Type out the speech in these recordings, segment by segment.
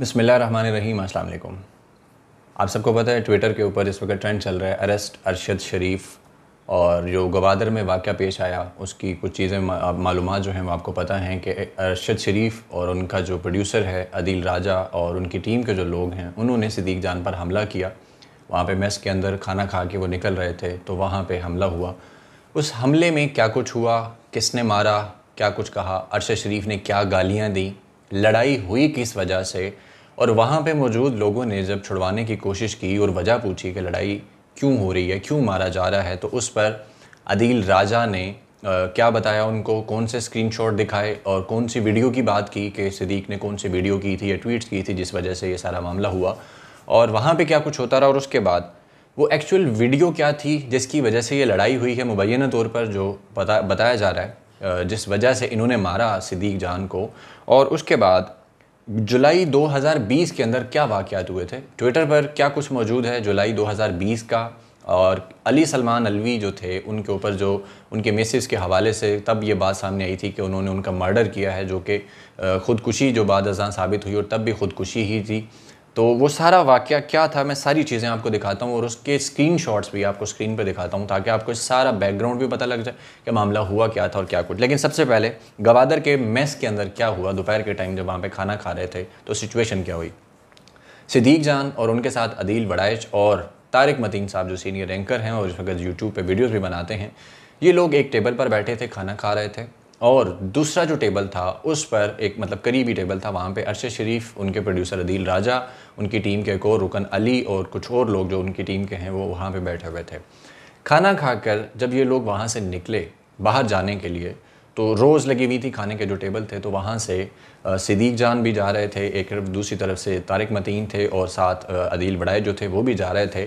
बसमिल रहीम अल्लाम आप सबको पता है ट्विटर के ऊपर इस वक्त ट्रेंड चल रहा है अरेस्ट अरशद शरीफ और जो गवादर में वाक़ पेश आया उसकी कुछ चीज़ें मालूम जो हैं वो आपको पता हैं कि अरशद शरीफ और उनका जो प्रोड्यूसर है अदील राजा और उनकी टीम के जो लोग हैं उन्होंने सिद्दीक जान पर हमला किया वहाँ पे मेस के अंदर खाना खा के वो निकल रहे थे तो वहाँ पे हमला हुआ उस हमले में क्या कुछ हुआ किसने मारा क्या कुछ कहा अरशद शरीफ ने क्या गालियाँ दी लड़ाई हुई किस वजह से और वहाँ पे मौजूद लोगों ने जब छुड़वाने की कोशिश की और वजह पूछी कि लड़ाई क्यों हो रही है क्यों मारा जा रहा है तो उस पर अदील राजा ने आ, क्या बताया उनको कौन से स्क्रीनशॉट दिखाए और कौन सी वीडियो की बात की कि सदीक ने कौन सी वीडियो की थी या ट्वीट्स की थी जिस वजह से ये सारा मामला हुआ और वहाँ पर क्या कुछ होता रहा और उसके बाद वो एक्चुअल वीडियो क्या थी जिसकी वजह से ये लड़ाई हुई है मुबैना तौर पर जो बता बताया जा रहा है जिस वजह से इन्होंने मारा सिद्दीक जान को और उसके बाद जुलाई 2020 के अंदर क्या वाक़ हुए थे ट्विटर पर क्या कुछ मौजूद है जुलाई 2020 का और अली सलमान अलवी जो थे उनके ऊपर जो उनके मिसिस के हवाले से तब ये बात सामने आई थी कि उन्होंने उनका मर्डर किया है जो कि ख़ुदकुशी जो बाद साबित हुई और तब भी ख़ुदकुशी ही थी तो वो सारा वाक़ क्या था मैं सारी चीज़ें आपको दिखाता हूँ और उसके स्क्रीन भी आपको स्क्रीन पर दिखाता हूँ ताकि आपको सारा बैकग्राउंड भी पता लग जाए कि मामला हुआ क्या था और क्या कुछ लेकिन सबसे पहले गवादर के मेस के अंदर क्या हुआ दोपहर के टाइम जब वहाँ पर खाना खा रहे थे तो सिचुएशन क्या हुई सिद्दीक जान और उनके साथ अदील बड़ाइश और तारिक मतीन साहब जो सीनियर एंकर हैं और इस वक्त यूट्यूब पर वीडियोज़ भी बनाते हैं ये लोग एक टेबल पर बैठे थे खाना खा रहे थे और दूसरा जो टेबल था उस पर एक मतलब करीबी टेबल था वहाँ पे अरशद शरीफ उनके प्रोड्यूसर अदील राजा उनकी टीम के एक और रुकन अली और कुछ और लोग जो उनकी टीम के हैं वो वहाँ पे बैठे हुए थे खाना खाकर जब ये लोग वहाँ से निकले बाहर जाने के लिए तो रोज़ लगी हुई थी खाने के जो टेबल थे तो वहाँ से सिदीक जान भी जा रहे थे एक दूसरी तरफ से तारक मतीन थे और साथ अदील बड़ाए जो थे वो भी जा रहे थे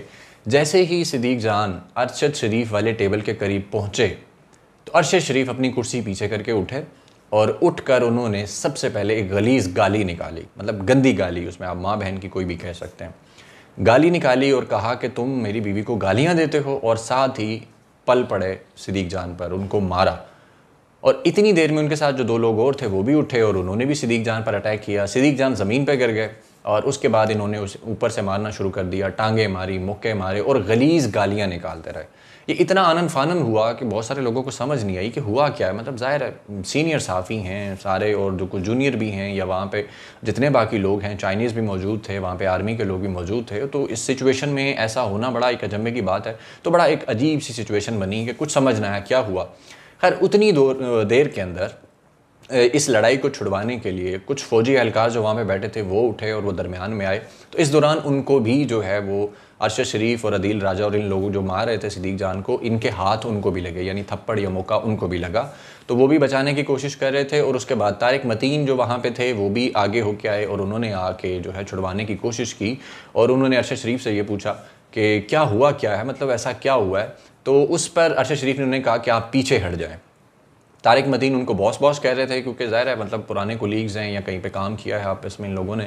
जैसे ही सिदीक जान अरशद शरीफ वाले टेबल के करीब पहुँचे तो अरश शरीफ अपनी कुर्सी पीछे करके उठे और उठकर उन्होंने सबसे पहले एक गलीज गाली निकाली मतलब गंदी गाली उसमें आप माँ बहन की कोई भी कह सकते हैं गाली निकाली और कहा कि तुम मेरी बीवी को गालियाँ देते हो और साथ ही पल पड़े सिदीक जान पर उनको मारा और इतनी देर में उनके साथ जो दो लोग और थे वो भी उठे और उन्होंने भी सिदीक जान पर अटैक किया सिदीक जान ज़मीन पर गिर गए और उसके बाद इन्होंने उस ऊपर से मारना शुरू कर दिया टांगे मारी मुक्के मारे और गलीज गालियाँ निकालते रहे ये इतना आनंद फानंद हुआ कि बहुत सारे लोगों को समझ नहीं आई कि हुआ क्या है मतलब ज़ाहिर है सीनियर साफ़ी हैं सारे और जो कुछ जूनियर भी हैं या वहाँ पे जितने बाकी लोग हैं चाइनीज़ भी मौजूद थे वहाँ पे आर्मी के लोग भी मौजूद थे तो इस सिचुएशन में ऐसा होना बड़ा एक अजम्बे की बात है तो बड़ा एक अजीब सी सिचुएशन बनी कि कुछ समझ ना आया क्या हुआ खैर उतनी देर के अंदर इस लड़ाई को छुड़वाने के लिए कुछ फ़ौजी एहलकार जो वहाँ पर बैठे थे वो उठे और वो दरमियान में आए तो इस दौरान उनको भी जो है वो अरशद शरीफ और अदील राजा और इन लोगों जो मार रहे थे सिद्दीक जान को इनके हाथ उनको भी लगे यानी थप्पड़ या मौका उनको भी लगा तो वो भी बचाने की कोशिश कर रहे थे और उसके बाद तारिक मतीन जो वहाँ पे थे वो भी आगे होके आए और उन्होंने आके जो है छुड़वाने की कोशिश की और उन्होंने अरशद शरीफ से ये पूछा कि क्या हुआ क्या है मतलब ऐसा क्या हुआ है तो उस पर अरशद शरीफ ने उन्हें कहा कि आप पीछे हट जाएँ तारिक मदीन उनको बॉस बॉस कह रहे थे क्योंकि ज़ाहिर है मतलब पुराने कोलीग्स हैं या कहीं पे काम किया है आपस में इन लोगों ने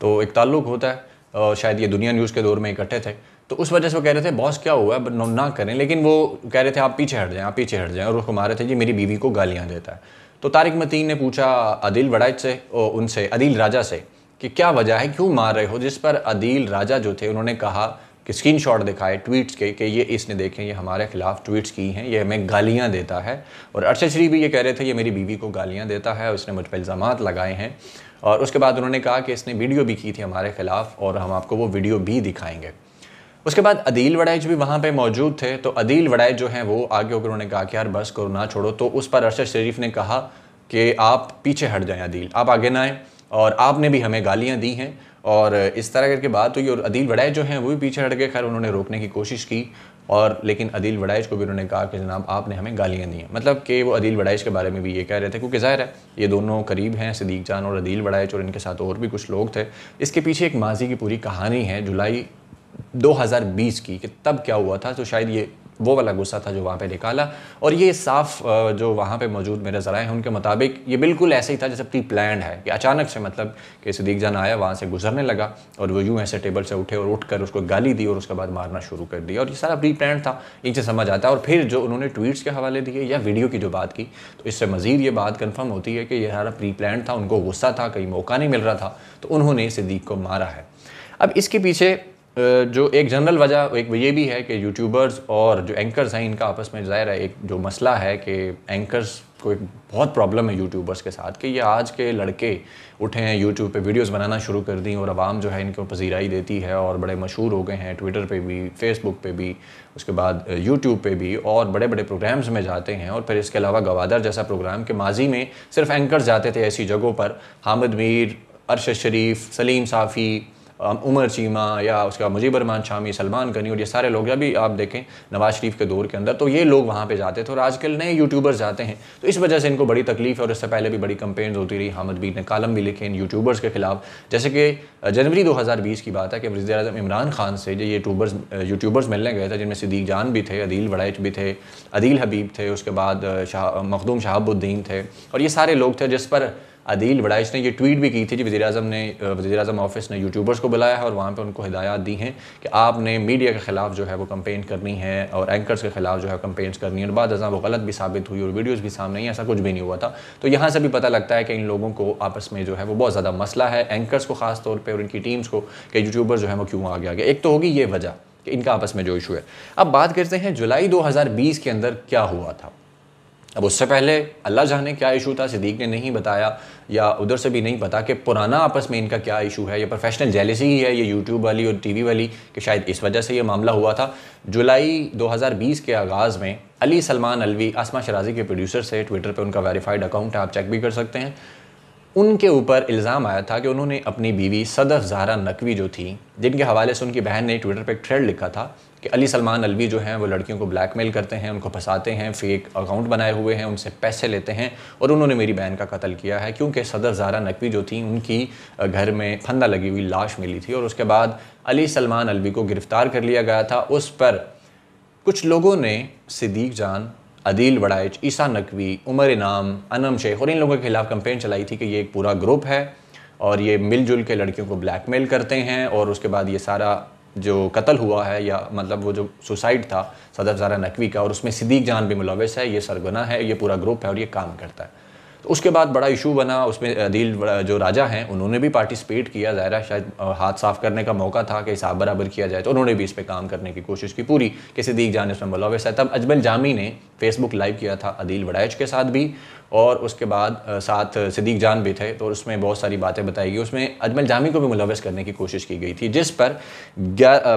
तो एक ताल्लुक होता है और शायद ये दुनिया न्यूज़ के दौर में इकट्ठे थे तो उस वजह से वो कह रहे थे बॉस क्या हुआ है ना करें लेकिन वो कह रहे थे आप पीछे हट जाएं आप पीछे हट जाएं और उसको मारे थे जी मेरी बीवी को गालियाँ देता है तो तारिक मतीन ने पूछा अदिल वड़ाइच से और उनसे अदिल राजा से कि क्या वजह है क्यों मार रहे हो जिस पर अदिल राजा जो थे उन्होंने कहा कि शॉट दिखाए ट्वीट्स के कि ये इसने देखें ये हमारे खिलाफ ट्वीट्स की हैं ये हमें गालियाँ देता है और अर्शद शरीफ भी ये कह रहे थे ये मेरी बीवी को गालियाँ देता है उसने मुझ पर इल्ज़ाम लगाए हैं और उसके बाद उन्होंने कहा कि इसने वीडियो भी की थी हमारे ख़िलाफ़ और हम आपको वो वीडियो भी दिखाएंगे उसके बाद अदील वडाइज भी वहाँ पे मौजूद थे तो अदील वडाइज जो हैं वो आगे होकर उन्होंने कहा कि यार बस करो ना छोड़ो तो उस पर अरशद शरीफ ने कहा कि आप पीछे हट जाएं अदील आप आगे ना आएँ और आपने भी हमें गालियाँ दी हैं और इस तरह करके बात हुई और अदील वड़ाइज जो हैं वो भी पीछे हट गए खैर उन्होंने रोकने की कोशिश की और लेकिन अदील वडाइश को भी उन्होंने कहा कि जनाब आपने हमें गालियाँ दी हैं मतलब कि वो अदील वडाइश के बारे में भी ये कह रहे थे क्योंकि ज़ाहिर है ये दोनों करीब हैं सदीक जान और अदील वडाइश और इनके साथ और भी कुछ लोग थे इसके पीछे एक माजी की पूरी कहानी है जुलाई 2020 की कि तब क्या हुआ था तो शायद ये वो वाला गुस्सा था जो वहाँ पे निकाला और ये साफ जो वहाँ पे मौजूद मेरे ज़रा हैं उनके मुताबिक ये बिल्कुल ऐसे ही था जैसे प्री प्लान है कि अचानक से मतलब कि सदीक जान आया वहाँ से गुजरने लगा और वो यूँ ऐसे टेबल से उठे और उठ कर उसको गाली दी और उसके बाद मारना शुरू कर दिया और ये सारा प्री प्लान था एक समझ आता है और फिर जो उन्होंने ट्वीट्स के हवाले दिए या वीडियो की जो बात की तो इससे मज़ीद ये बात कन्फर्म होती है कि ये सारा प्री प्लान था उनको गुस्सा था कहीं मौका नहीं मिल रहा था तो उन्होंने सदीक को मारा है अब इसके पीछे जो एक जनरल वजह एक ये भी है कि यूट्यूबर्स और जो एंकर्स हैं इनका आपस में ज़ाहिर है एक जो मसला है कि एंकर्स को एक बहुत प्रॉब्लम है यूट्यूबर्स के साथ कि ये आज के लड़के उठे हैं यूट्यूब पे वीडियोस बनाना शुरू कर दी और आवाम जो है इनको पजीराई देती है और बड़े मशहूर हो गए हैं ट्विटर पे भी फेसबुक पे भी उसके बाद यूट्यूब पे भी और बड़े बड़े प्रोग्राम्स में जाते हैं और फिर इसके अलावा गवादर जैसा प्रोग्राम के माजी में सिर्फ एंकर्स जाते थे ऐसी जगहों पर हामिद मीर अरशद शरीफ सलीम साफ़ी उमर चीमा या उसके बाद मुजीब रमान शामी सलमान गनी और ये सारे लोग अभी आप देखें नवाज शरीफ के दौर के अंदर तो ये लोग वहाँ पर जाते थे और आजकल नए यूट्यूबर्स जाते हैं तो इस वजह से इनको बड़ी तकलीफ है और इससे पहले भी बड़ी कंपेन्स होती रही हमद बीर ने कालम भी लिखे इन यूट्यूबर्स के खिलाफ जैसे कि जनवरी बीस की बात है कि वजी अजम इमरान खान से जो यूट्यूबर्स यूट्यूबर्स मिलने गए थे जिनमें सिद्दीक जान भी थे अदील वड़ाइच भी थे अदील हबीब थे उसके बाद शाह मखदूम शहाबुद्दीन थे और ये सारे लोग थे जिस पर अदील वड़ाइश ने ये ट्वीट भी की थी कि वजी अजम ने वजी अजम ऑफिस ने यूट्यूबर्स को बुलाया है और वहाँ पर उनको हिदायत दी हैं कि आपने मीडिया के ख़िलाफ़ जो है वो कंपेन करनी है और एंकर्स के ख़िलाफ़ जो है कंपेन्स करनी है और बाद वो गलत भी साबित हुई और वीडियोज़ भी सामने ऐसा कुछ भी नहीं हुआ था तो यहाँ से भी पता लगता है कि इन लोगों को आपस में जो है वो बहुत ज़्यादा मसला है एंकर्स को ख़ास तौर पर और इनकी टीम्स को कि यूट्यूबर्स जो है वो क्यों आगे आगे एक तो होगी ये वजह कि इनका आपस में जो इशू है अब बात करते हैं जुलाई 2020 के अंदर क्या हुआ था अब उससे पहले अल्लाह जाने क्या इशू था सिद्दीक ने नहीं बताया या उधर से भी नहीं पता कि पुराना आपस में इनका क्या इशू है या प्रोफेशनल जेलिसी ही है ये यूट्यूब वाली और टीवी वाली कि शायद इस वजह से ये मामला हुआ था जुलाई 2020 के आगाज़ में अली सलमान अलवी आसमा शराजी के प्रोड्यूसर से ट्विटर पर उनका वेरीफाइड अकाउंट है आप चेक भी कर सकते हैं उनके ऊपर इल्ज़ाम आया था कि उन्होंने अपनी बीवी सदफ जहरा नकवी जो थी जिनके हवाले से उनकी बहन ने ट्विटर पर एक थ्रेड लिखा था कि अली सलमान अलवी जो हैं वो लड़कियों को ब्लैकमेल करते हैं उनको फंसाते हैं फेक अकाउंट बनाए हुए हैं उनसे पैसे लेते हैं और उन्होंने मेरी बहन का कत्ल किया है क्योंकि सदर जारा नकवी जो थी उनकी घर में फंदा लगी हुई लाश मिली थी और उसके बाद अली सलमान अलवी को गिरफ़्तार कर लिया गया था उस पर कुछ लोगों ने सिद्दीक जान अदील वड़ाइच ईसा नकवी उमर इनाम अनम शेख और इन लोगों के खिलाफ कंपेन चलाई थी कि ये एक पूरा ग्रुप है और ये मिलजुल के लड़कियों को ब्लैकमेल करते हैं और उसके बाद ये सारा जो कत्ल हुआ है या मतलब वो जो सुसाइड था सदर ज़ारा नकवी का और उसमें सिद्दीक जान भी मुलविस है ये सरगना है ये पूरा ग्रुप है और ये काम करता है तो उसके बाद बड़ा इशू बना उसमें अदील जो राजा हैं उन्होंने भी पार्टिसिपेट किया जाहरा शायद हाथ साफ करने का मौका था कि हिसाब बराबर किया जाए तो उन्होंने भी इस पर काम करने की कोशिश की पूरी कि सिद्दीक जान इसमें मुलविस है तब अजमल जामी ने फेसबुक लाइव किया था अदील वडाइज के साथ भी और उसके बाद साथ सदीक जान भी थे तो उसमें बहुत सारी बातें बताई गई उसमें अजमल जामी को भी मुलवस करने की कोशिश की गई थी जिस पर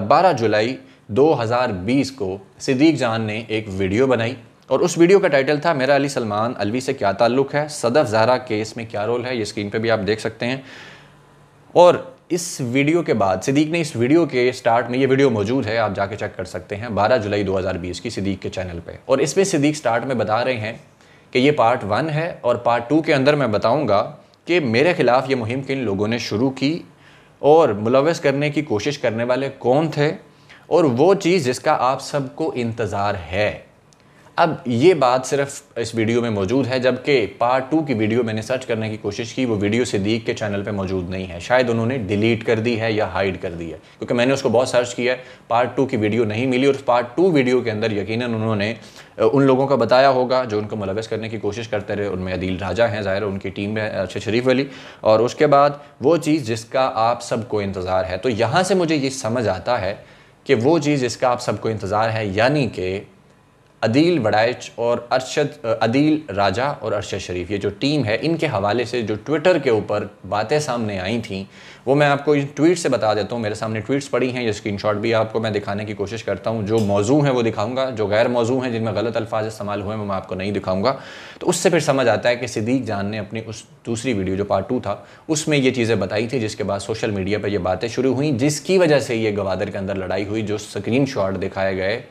बारह जुलाई 2020 को सदीक जान ने एक वीडियो बनाई और उस वीडियो का टाइटल था मेरा अली सलमान अलवी से क्या ताल्लुक़ है सदफ जहरा केस में क्या रोल है ये स्क्रीन पे भी आप देख सकते हैं और इस वीडियो के बाद सिद्दीक ने इस वीडियो के स्टार्ट में ये वीडियो मौजूद है आप जाके चेक कर सकते हैं 12 जुलाई 2020 की सिद्दीक के चैनल पे और इसमें सिद्दीक स्टार्ट में बता रहे हैं कि ये पार्ट वन है और पार्ट टू के अंदर मैं बताऊँगा कि मेरे ख़िलाफ़ ये मुहिम किन लोगों ने शुरू की और मुलवस करने की कोशिश करने वाले कौन थे और वो चीज़ जिसका आप सबको इंतज़ार है अब ये बात सिर्फ इस वीडियो में मौजूद है जबकि पार्ट टू की वीडियो मैंने सर्च करने की कोशिश की वो वीडियो सिद्दीक के चैनल पे मौजूद नहीं है शायद उन्होंने डिलीट कर दी है या हाइड कर दी है क्योंकि मैंने उसको बहुत सर्च किया है पार्ट टू की वीडियो नहीं मिली और पार्ट टू वीडियो के अंदर यकीन उन्होंने उन लोगों का बताया होगा जो उनको मुलवस करने की कोशिश करते रहे उनमें अदील राजा हैं ज़ाहिर उनकी टीम है अर्शद शरीफ वली और उसके बाद वो चीज़ जिसका आप सबको इंतज़ार है तो यहाँ से मुझे ये समझ आता है कि वो चीज़ जिसका आप सबको इंतज़ार है यानी कि अदील वड़ाइच और अरशद अदील राजा और अरशद शरीफ ये जो टीम है इनके हवाले से जो ट्विटर के ऊपर बातें सामने आई थी वो मैं आपको इन ट्वीट से बता देता हूँ मेरे सामने ट्वीट्स पड़ी हैं ये स्क्रीन भी आपको मैं दिखाने की कोशिश करता हूँ जो मौजू हैं वो दिखाऊंगा जो गैर मौजू हैं जिनमें गलत अल्फाज इस्तेमाल हुए हैं मैं आपको नहीं दिखाऊंगा तो उससे फिर समझ आता है कि सिद्दीक जान ने अपनी उस दूसरी वीडियो जो पार्ट टू था उसमें ये चीज़ें बताई थी जिसके बाद सोशल मीडिया पर यह बातें शुरू हुई जिसकी वजह से ये गवादर के अंदर लड़ाई हुई जो स्क्रीन दिखाए गए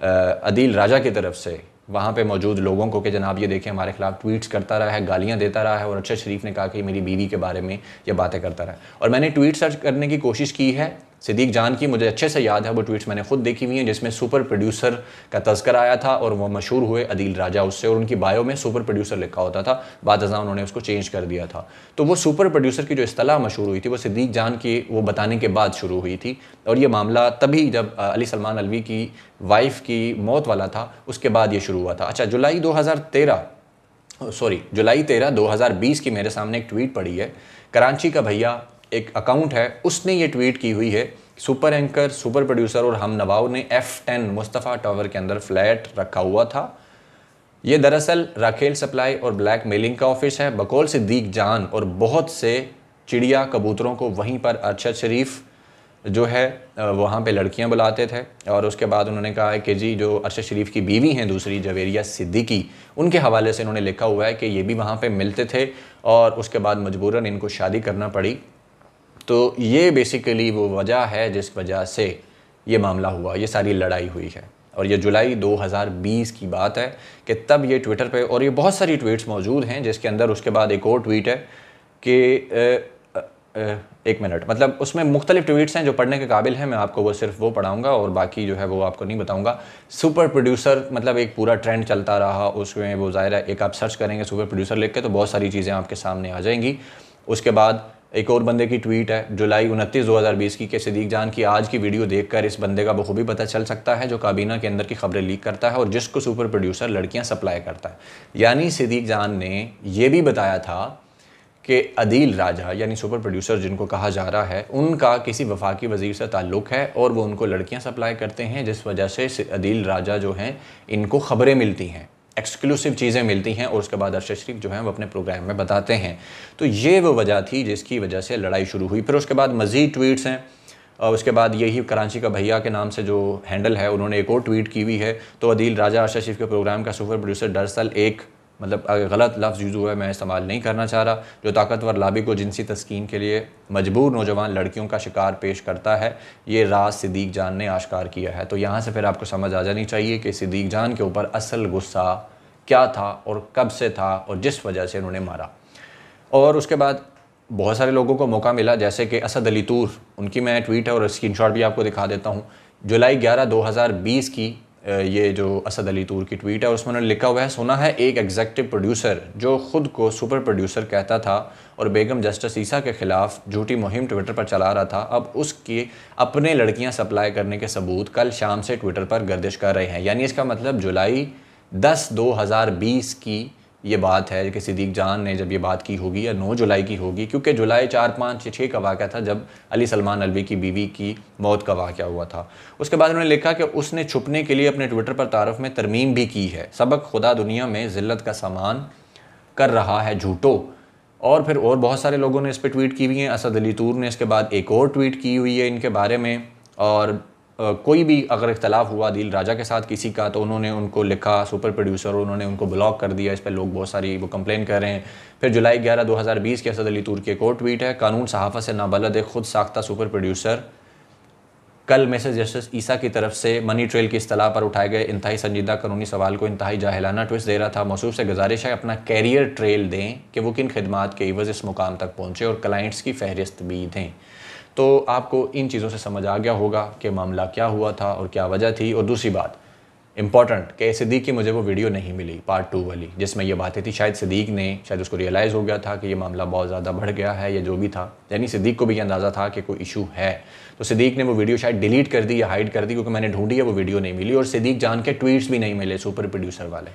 अदील राजा की तरफ से वहाँ पे मौजूद लोगों को कि जनाब ये देखें हमारे खिलाफ ट्वीट्स करता रहा है गालियाँ देता रहा है और अच्छा शरीफ ने कहा कि मेरी बीवी के बारे में ये बातें करता रहा है और मैंने ट्वीट सर्च करने की कोशिश की है सिद्दीक जान की मुझे अच्छे से याद है वो ट्वीट्स मैंने खुद देखी हुई हैं जिसमें सुपर प्रोड्यूसर का तस्कर आया था और वह मशहूर हुए अदील राजा उससे और उनकी बायो में सुपर प्रोड्यूसर लिखा होता था बाद हज़ा उन्होंने उसको चेंज कर दिया था तो वो सुपर प्रोड्यूसर की जो असलाह मशहूर हुई थी वो सिद्दीक जान की वो बताने के बाद शुरू हुई थी और ये मामला तभी जब अली सलमान अलवी की वाइफ की मौत वाला था उसके बाद ये शुरू हुआ था अच्छा जुलाई दो सॉरी जुलाई तेरह दो की मेरे सामने एक ट्वीट पड़ी है कराची का भैया एक अकाउंट है उसने ये ट्वीट की हुई है सुपर एंकर सुपर प्रोड्यूसर और हम नवाओ ने एफ टेन मुस्तफ़ा टावर के अंदर फ्लैट रखा हुआ था ये दरअसल राखेल सप्लाई और ब्लैक मेलिंग का ऑफिस है बकौल सिद्दीक जान और बहुत से चिड़िया कबूतरों को वहीं पर अरशद शरीफ जो है वहाँ पे लड़कियाँ बुलाते थे और उसके बाद उन्होंने कहा है कि जी जो अरशद शरीफ की बीवी हैं दूसरी जवेरिया सिद्दीकी उनके हवाले से इन्होंने लिखा हुआ है कि ये भी वहाँ पे मिलते थे और उसके बाद मजबूरन इनको शादी करना पड़ी तो ये बेसिकली वो वजह है जिस वजह से ये मामला हुआ ये सारी लड़ाई हुई है और ये जुलाई 2020 की बात है कि तब ये ट्विटर पे और ये बहुत सारी ट्वीट्स मौजूद हैं जिसके अंदर उसके बाद एक और ट्वीट है कि एक मिनट मतलब उसमें मुख्तलिफ ट्वीट्स हैं जो पढ़ने के काबिल हैं मैं आपको वो सिर्फ वो पढ़ाऊँगा और बाकी जो है वो आपको नहीं बताऊँगा सुपर प्रोड्यूसर मतलब एक पूरा ट्रेंड चलता रहा उसमें वो ज़ाहिर है एक आप सर्च करेंगे सुपर प्रोड्यूसर लिख के तो बहुत सारी चीज़ें आपके सामने आ जाएंगी उसके बाद एक और बंदे की ट्वीट है जुलाई उनतीस 2020 की के सदीक जान की आज की वीडियो देखकर इस बंदे का बखूबी पता चल सकता है जो काबीना के अंदर की खबरें लीक करता है और जिसको सुपर प्रोड्यूसर लड़कियां सप्लाई करता है यानी सदीक जान ने यह भी बताया था कि अदील राजा यानी सुपर प्रोड्यूसर जिनको कहा जा रहा है उनका किसी वफाकी वजीर से ताल्लुक़ है और वो उनको लड़कियां सप्लाई करते हैं जिस वजह से अदील राजा जो हैं इनको खबरें मिलती हैं एक्सक्लूसिव चीज़ें मिलती हैं और उसके बाद अरशद शरीफ जो है वो अपने प्रोग्राम में बताते हैं तो ये वो वजह थी जिसकी वजह से लड़ाई शुरू हुई फिर उसके बाद मज़ीद ट्वीट्स हैं और उसके बाद यही कराची का भैया के नाम से जो हैंडल है उन्होंने एक और ट्वीट की हुई है तो अदील राजा अरशद शरीफ के प्रोग्राम का सुपर प्रोड्यूसर दरअसल एक मतलब अगर गलत लफ्ज़ यूज़ हुआ है मैं इस्तेमाल नहीं करना चाह रहा जो ताकतवर लाबी को जिनसी तस्किन के लिए मजबूर नौजवान लड़कियों का शिकार पेश करता है ये राज सिद्दीक जान ने आश्कार किया है तो यहाँ से फिर आपको समझ आ जानी चाहिए कि सिद्दीक जान के ऊपर असल गुस्सा क्या था और कब से था और जिस वजह से उन्होंने मारा और उसके बाद बहुत सारे लोगों को मौका मिला जैसे कि असद अली तूर उनकी मैं ट्वीट है और शॉट भी आपको दिखा देता हूँ जुलाई हज़ार बीस की ये जो असद अली तूर की ट्वीट है उसमें उन्होंने लिखा हुआ है सुना है एक एग्जेक्टिव प्रोड्यूसर जो खुद को सुपर प्रोड्यूसर कहता था और बेगम जस्टिस ईसा के खिलाफ झूठी मुहिम ट्विटर पर चला रहा था अब उसकी अपने लड़कियां सप्लाई करने के सबूत कल शाम से ट्विटर पर गर्दिश कर रहे हैं यानी इसका मतलब जुलाई दस दो हज़ार बीस की ये बात है कि सिद्दीक जान ने जब ये बात की होगी या नौ जुलाई की होगी क्योंकि जुलाई चार पाँच छः छः का वाक़ था जब अली सलमान अलवी की बीवी की मौत का वाक़ हुआ था उसके बाद उन्होंने लिखा कि उसने छुपने के लिए अपने ट्विटर पर तारफ़ में तरमीम भी की है सबक खुदा दुनिया में ज़िल्त का सामान कर रहा है झूठो और फिर और बहुत सारे लोगों ने इस पर ट्वीट की हुई हैं असद अली तूर ने इसके बाद एक और ट्वीट की हुई है इनके बारे में और कोई भी अगर इख्तलाफ हुआ दिल राजा के साथ किसी का तो उन्होंने उनको लिखा सुपर प्रोड्यूसर उन्होंने उनको ब्लॉक कर दिया इस पर लोग बहुत सारी वो कंप्लेन कर रहे हैं फिर जुलाई 11 2020 के असद अली तुर के कोर्ट ट्वीट है कानून सहाफत से नाबलद एक खुद साख्ता सुपर प्रोड्यूसर कल मैसेज जस्टिस ईसा की तरफ से मनी ट्रेल की असलाह पर उठाए गए इंतहाई संजीदा कानूनी सवाल को इंतहाई जाहलाना ट्विस्ट दे रहा था मौसू से गुजारिश है अपना कैरियर ट्रेल दें कि वो किन खदमात के इवज़ इस मुकाम तक पहुँचे और क्लाइंट्स की फहरिस्त भी दें तो आपको इन चीज़ों से समझ आ गया होगा कि मामला क्या हुआ था और क्या वजह थी और दूसरी बात इंपॉर्टेंट कि सिद्दीक की मुझे वो वीडियो नहीं मिली पार्ट टू वाली जिसमें ये बातें थी शायद सिद्दीक ने शायद उसको रियलाइज़ हो गया था कि ये मामला बहुत ज़्यादा बढ़ गया है या जो भी था यानी सिद्दीक को भी ये अंदाज़ा था कि कोई इशू है तो सिद्दीक ने वो वीडियो शायद डिलीट कर दी या हाइड कर दी क्योंकि मैंने ढूंढी है वो वीडियो नहीं मिली और सिद्दीक जान के ट्वीट्स भी नहीं मिले सुपर प्रोड्यूसर वाले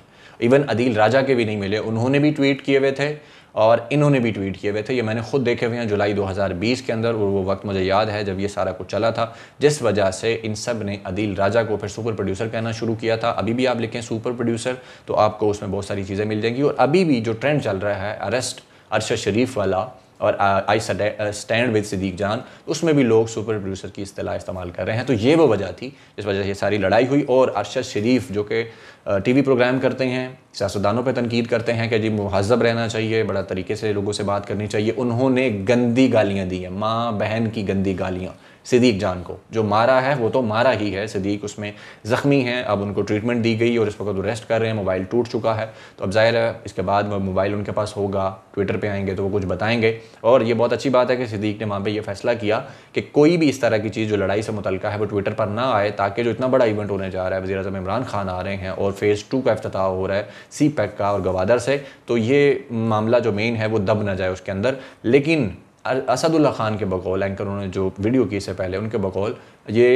इवन अदील राजा के भी नहीं मिले उन्होंने भी ट्वीट किए हुए थे और इन्होंने भी ट्वीट किए हुए थे ये मैंने खुद देखे हुए हैं जुलाई 2020 के अंदर और वो वक्त मुझे याद है जब ये सारा कुछ चला था जिस वजह से इन सब ने अदील राजा को फिर सुपर प्रोड्यूसर कहना शुरू किया था अभी भी आप लिखें सुपर प्रोड्यूसर तो आपको उसमें बहुत सारी चीज़ें मिल जाएंगी और अभी भी जो ट्रेंड चल रहा है अरेस्ट अरशद शरीफ वाला और आई स्टैंड विद सिद्दीक जान उसमें भी लोग सुपर प्रोड्यूसर की अतला इस्तेमाल कर रहे हैं तो ये वो वजह थी जिस वजह से ये सारी लड़ाई हुई और अरशद शरीफ जो कि टी वी प्रोग्राम करते हैं सियासतदानों पर तनकीद करते हैं कि जी महजब रहना चाहिए बड़ा तरीके से लोगों से बात करनी चाहिए उन्होंने गंदी गालियाँ दी हैं माँ बहन की गंदी गालियाँ सिदीक जान को जो मारा है वो तो मारा ही है सिदीक उसमें ज़ख्मी है अब उनको ट्रीटमेंट दी गई और इस वक्त वो रेस्ट कर रहे हैं मोबाइल टूट चुका है तो अब जाहिर है इसके बाद वो मोबाइल उनके पास होगा ट्विटर पर आएंगे तो वो कुछ बताएंगे और ये बहुत अच्छी बात है कि सिदीक ने वहाँ पर यह फैसला किया कि कोई भी इस तरह की चीज़ जो लड़ाई से मुतल है वो ट्विटर पर ना आए ताकि जो इतना बड़ा इवेंट होने जा रहा है वजी अजम इमरान खान आ रहे हैं और फेज़ टू का अफ्ताह हो रहा है सी पैक e का और गवादर से तो ये मामला जो मेन है वो दब ना जाए उसके अंदर लेकिन असदुल्ला ख़ान के बकौल एंकर उन्होंने जो वीडियो की इससे पहले उनके बकौल ये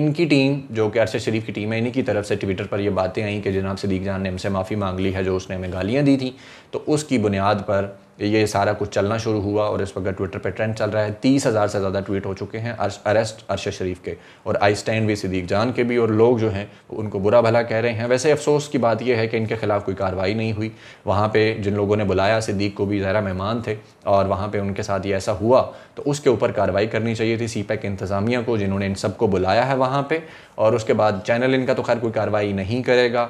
इनकी टीम जो कि अरशद शरीफ की टीम है इन्हीं की तरफ से ट्विटर पर ये बातें आई कि जनाब सदीक जान ने हमसे माफ़ी मांग ली है जो उसने हमें गालियाँ दी थी तो उसकी बुनियाद पर ये सारा कुछ चलना शुरू हुआ और इस वक्त ट्विटर पे ट्रेंड चल रहा है तीस हज़ार से ज़्यादा ट्वीट हो चुके हैं अरेस्ट अरशद शरीफ के और आई स्टैंड वी सिद्दीक जान के भी और लोग जो हैं उनको बुरा भला कह रहे हैं वैसे अफसोस की बात यह है कि इनके खिलाफ कोई कार्रवाई नहीं हुई वहाँ पर जिन लोगों ने बुलाया सिद्दीक को भी ज़रा मेहमान थे और वहाँ पर उनके साथ ये ऐसा हुआ तो उसके ऊपर कार्रवाई करनी चाहिए थी सी पैक e इंतज़ामिया को जिन्होंने इन सबको बुलाया है वहाँ पर और उसके बाद चैनल इनका तो खैर कोई कार्रवाई नहीं करेगा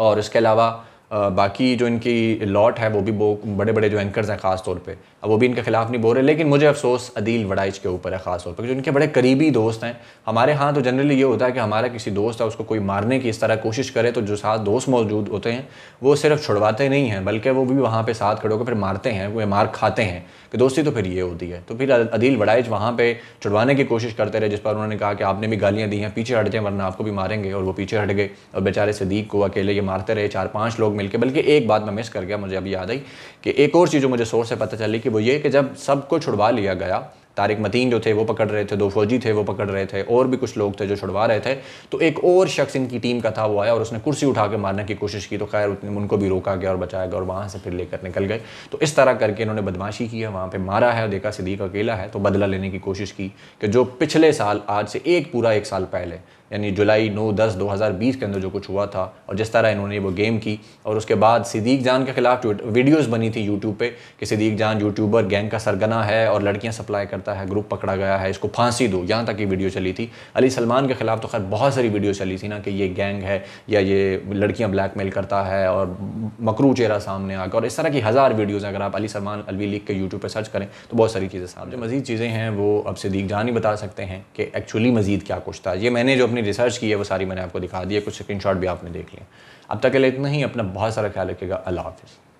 और इसके अलावा बाकी जो इनकी लॉट है वो भी वो बड़े बड़े जो एंकर्स हैं ख़ास तौर पे अब वो भी इनके खिलाफ नहीं बोल रहे लेकिन मुझे अफसोस अदील वड़ाइच के ऊपर है ख़ास तौर पे जो इनके बड़े करीबी दोस्त हैं हमारे यहाँ तो जनरली ये होता है कि हमारा किसी दोस्त है उसको कोई मारने की इस तरह कोशिश करे तो जो साथ दोस्त मौजूद होते हैं वो सिर्फ छुड़वाते नहीं हैं बल्कि वो भी वहाँ पर साथ खड़े होकर फिर मारते हैं वो मार खाते हैं कि दोस्ती तो फिर ये होती है तो फिर अदील वड़ाइच वहाँ पर छुड़वाने की कोशिश करते रहे जिस पर उन्होंने कहा कि आपने भी गालियाँ दी हैं पीछे हट जाएँ वरना आपको भी मारेंगे और वो पीछे हट गए और बेचारे सदीक को अकेले ये मारते रहे चार पाँच लोग मिलके बल्कि एक बात मैं मिस कर गया मुझे अभी याद आई कि एक और चीज़ जो मुझे सोर्स से पता चली कि वो ये कि जब सबको छुड़वा लिया गया तारिक मतीन जो थे वो पकड़ रहे थे दो फौजी थे वो पकड़ रहे थे और भी कुछ लोग थे जो छुड़वा रहे थे तो एक और शख्स इनकी टीम का था वो आया और उसने कुर्सी उठा के मारने की कोशिश की तो खैर उनको भी रोका गया और बचाया गया और वहाँ से फिर लेकर निकल गए तो इस तरह करके इन्होंने बदमाशी की है वहाँ पर मारा है देखा सिद्दीक अकेला है तो बदला लेने की कोशिश की कि जो पिछले साल आज से एक पूरा एक साल पहले यानी जुलाई 9 10 2020 के अंदर जो कुछ हुआ था और जिस तरह इन्होंने वो गेम की और उसके बाद सिद्दीक जान के खिलाफ वीडियोस बनी थी यूट्यूब पे कि सिद्दीक जान यूट्यूबर गैंग का सरगना है और लड़कियां सप्लाई करता है ग्रुप पकड़ा गया है इसको फांसी दो यहाँ तक ये वीडियो चली थी अली सलमान के खिलाफ तो खैर बहुत सारी वीडियो चली थी ना कि ये गैंग है या ये लड़कियाँ ब्लैकमेल करता है और मकरू चेहरा सामने आकर और इस तरह की हज़ार वीडियोज़ अगर आप अली सलमान अलवी लीग के यूट्यूब पर सर्च करें तो बहुत सारी चीज़ें सामने मजीद चीज़ें हैं वो अब सिद्दीक जान ही बता सकते हैं कि एक्चुअली मजीद क्या कुछ था ये मैंने जो अपनी जितनी रिसर्च की है वो सारी मैंने आपको दिखा दी है कुछ स्क्रीन भी आपने देख लिया अब तक के लिए इतना ही अपना बहुत सारा ख्याल रखिएगा अल्लाह हाफिज़